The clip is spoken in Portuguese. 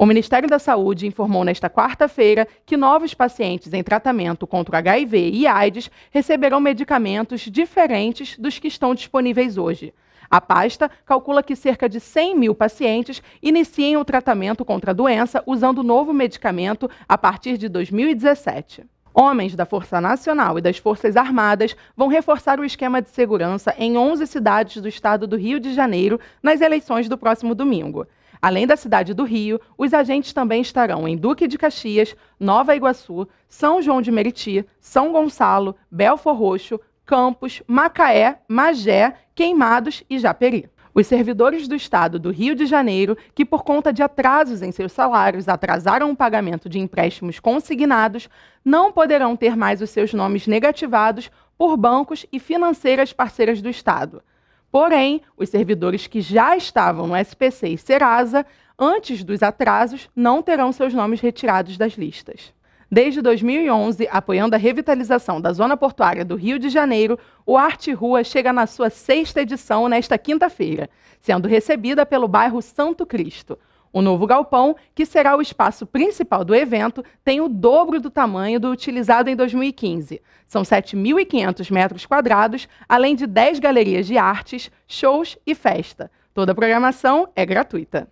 O Ministério da Saúde informou nesta quarta-feira que novos pacientes em tratamento contra HIV e AIDS receberão medicamentos diferentes dos que estão disponíveis hoje. A pasta calcula que cerca de 100 mil pacientes iniciem o tratamento contra a doença usando o novo medicamento a partir de 2017. Homens da Força Nacional e das Forças Armadas vão reforçar o esquema de segurança em 11 cidades do estado do Rio de Janeiro nas eleições do próximo domingo. Além da cidade do Rio, os agentes também estarão em Duque de Caxias, Nova Iguaçu, São João de Meriti, São Gonçalo, Belfor Roxo, Campos, Macaé, Magé, Queimados e Japeri. Os servidores do Estado do Rio de Janeiro, que por conta de atrasos em seus salários atrasaram o pagamento de empréstimos consignados, não poderão ter mais os seus nomes negativados por bancos e financeiras parceiras do Estado. Porém, os servidores que já estavam no SPC e Serasa, antes dos atrasos, não terão seus nomes retirados das listas. Desde 2011, apoiando a revitalização da zona portuária do Rio de Janeiro, o Arte Rua chega na sua sexta edição nesta quinta-feira, sendo recebida pelo bairro Santo Cristo. O novo galpão, que será o espaço principal do evento, tem o dobro do tamanho do utilizado em 2015. São 7.500 metros quadrados, além de 10 galerias de artes, shows e festa. Toda a programação é gratuita.